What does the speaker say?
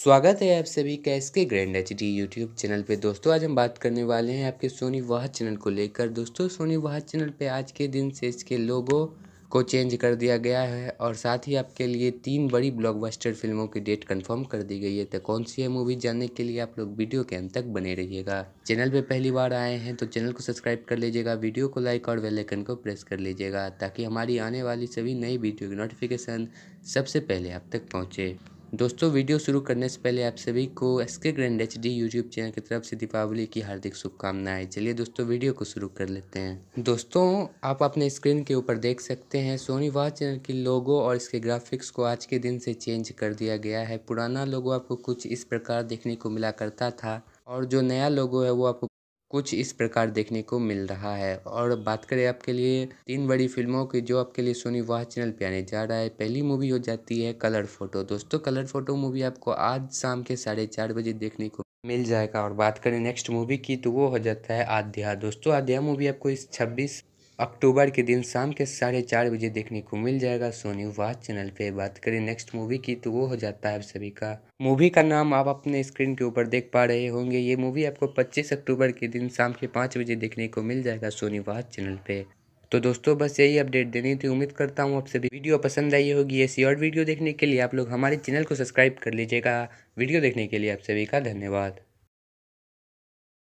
स्वागत है आप सभी का इसके ग्रैंड एच डी यूट्यूब चैनल पे दोस्तों आज हम बात करने वाले हैं आपके सोनी वाह चैनल को लेकर दोस्तों सोनी वाह चैनल पे आज के दिन से इसके लोगो को चेंज कर दिया गया है और साथ ही आपके लिए तीन बड़ी ब्लॉकबस्टर फिल्मों की डेट कंफर्म कर दी गई है तो कौन सी है मूवी जानने के लिए आप लोग वीडियो के अंत तक बने रहिएगा चैनल पे पहली बार आए हैं तो चैनल को सब्सक्राइब कर लीजिएगा वीडियो को लाइक और बेल आइकन को प्रेस कर लीजिएगा ताकि हमारी आने वाली सभी नई वीडियो की नोटिफिकेशन सबसे पहले आप तक पहुँचे दोस्तों वीडियो शुरू करने से पहले आप सभी को S K grand HD YouTube यूट्यूब चैनल की तरफ से दीपावली की हार्दिक शुभकामनाएं चलिए दोस्तों वीडियो को शुरू कर लेते हैं दोस्तों आप अपने स्क्रीन के ऊपर देख सकते हैं सोनी वाच चैनल की लोगो और इसके ग्राफिक्स को आज के दिन से चेंज कर दिया गया है पुराना लोगो आपको कुछ इस प्रकार देखने को मिला करता था और जो नया लोगो है वो आपको कुछ इस प्रकार देखने को मिल रहा है और बात करें आपके लिए तीन बड़ी फिल्मों की जो आपके लिए सोनी वाह चैनल पे आने जा रहा है पहली मूवी हो जाती है कलर फोटो दोस्तों कलर फोटो मूवी आपको आज शाम के साढ़े चार बजे देखने को मिल जाएगा और बात करें नेक्स्ट मूवी की तो वो हो जाता है आध्या दोस्तों आध्या मूवी आपको इस छब्बीस अक्टूबर के दिन शाम के साढ़े चार बजे देखने को मिल जाएगा सोनी वाच चैनल पे बात करें नेक्स्ट मूवी की तो वो हो जाता है आप सभी का मूवी का नाम आप अपने स्क्रीन के ऊपर देख पा रहे होंगे ये मूवी आपको 25 अक्टूबर के दिन शाम के पाँच बजे देखने को मिल जाएगा सोनी वाच चैनल पे तो दोस्तों बस यही अपडेट देनी थी उम्मीद करता हूँ आप सभी वीडियो पसंद आई होगी ऐसी और वीडियो देखने के लिए आप लोग हमारे चैनल को सब्सक्राइब कर लीजिएगा वीडियो देखने के लिए आप सभी का धन्यवाद